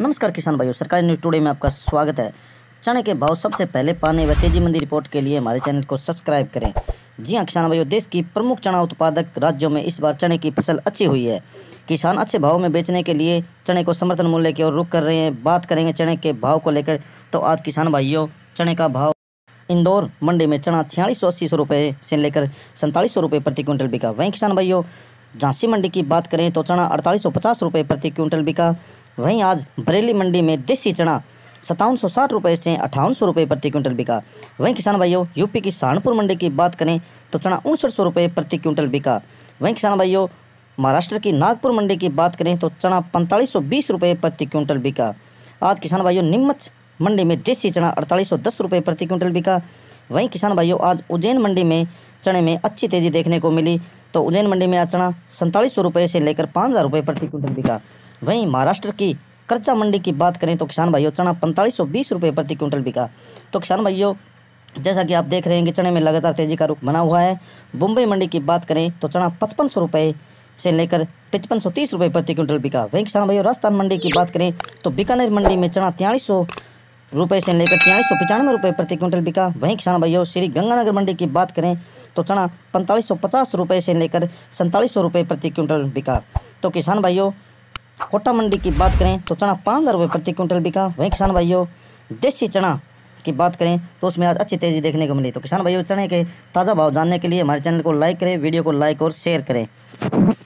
नमस्कार किसान भाइयों सरकारी न्यूज़ टुडे में आपका स्वागत है चने के भाव सबसे पहले पाने व तेजी मंदी रिपोर्ट के लिए हमारे चैनल को सब्सक्राइब करें जी हाँ किसान भाइयों देश की प्रमुख चना उत्पादक राज्यों में इस बार चने की फसल अच्छी हुई है किसान अच्छे भाव में बेचने के लिए चने को समर्थन मूल्य की ओर रुख कर रहे हैं बात करेंगे चने के भाव को लेकर तो आज किसान भाइयों चने का भाव इंदौर मंडी में चना छियालीस सौ अस्सी सौ रुपये से लेकर सैंतालीस सौ रुपये प्रति क्विंटल बिका वहीं किसान भाइयों झांसी मंडी की बात करें तो चना अड़तालीस सौ पचास रुपये प्रति क्विंटल बिका वहीं आज बरेली मंडी में देसी चना सतावन सौ साठ रुपये से अठावन सौ रुपये प्रति क्विंटल बिका वहीं किसान भाइयों यूपी की सहारनपुर मंडी की बात करें तो चना उनसठ सौ रुपये प्रति क्विंटल बिका वहीं किसान भाइयों महाराष्ट्र की नागपुर मंडी की बात करें तो चना पैंतालीस सौ बीस रुपये प्रति क्विंटल बिका आज किसान भाइयों निम्मच मंडी में देसी चना अड़तालीस सौ दस रुपये प्रति क्विंटल बिका वहीं किसान भाइयों आज उज्जैन मंडी में चने में अच्छी तेज़ी देखने को मिली तो उज्जैन मंडी में आज चना सैंतालीस सौ रुपये से लेकर पाँच हज़ार रुपये प्रति क्विंटल बिका वहीं महाराष्ट्र की कर्जा मंडी की बात करें तो किसान भाइयों चना पैंतालीस सौ बीस प्रति क्विंटल बिका तो किसान भाइयों जैसा कि आप देख रहे हैं कि चने में लगातार तेज़ी का रुख बना हुआ है मुंबई मंडी की बात करें तो चना पचपन सौ रुपये से लेकर पचपन सौ तीस प्रति क्विंटल बिका वहीं किसान भाइयों राजस्थान मंडी की बात करें तो बीकानेर मंडी में चना तयलीस सौ रुपये से लेकर छियालीस सौ पचानवे रुपये प्रति क्विंटल बिका वहीं किसान भाइयों श्री गंगानगर मंडी की बात करें तो चना पैंतालीस सौ पचास रुपये से लेकर सैंतालीस सौ रुपये प्रति क्विंटल बिका तो किसान भाइयों कोटा मंडी की बात करें तो चना पाँच हज़ार रुपये प्रति क्विंटल बिका वहीं किसान भाइयों देसी चना की बात करें तो उसमें आज अच्छी तेज़ी देखने को मिली तो किसान भाइयों चने के ताज़ा भाव जानने के लिए हमारे चैनल को लाइक करें वीडियो को लाइक और शेयर करें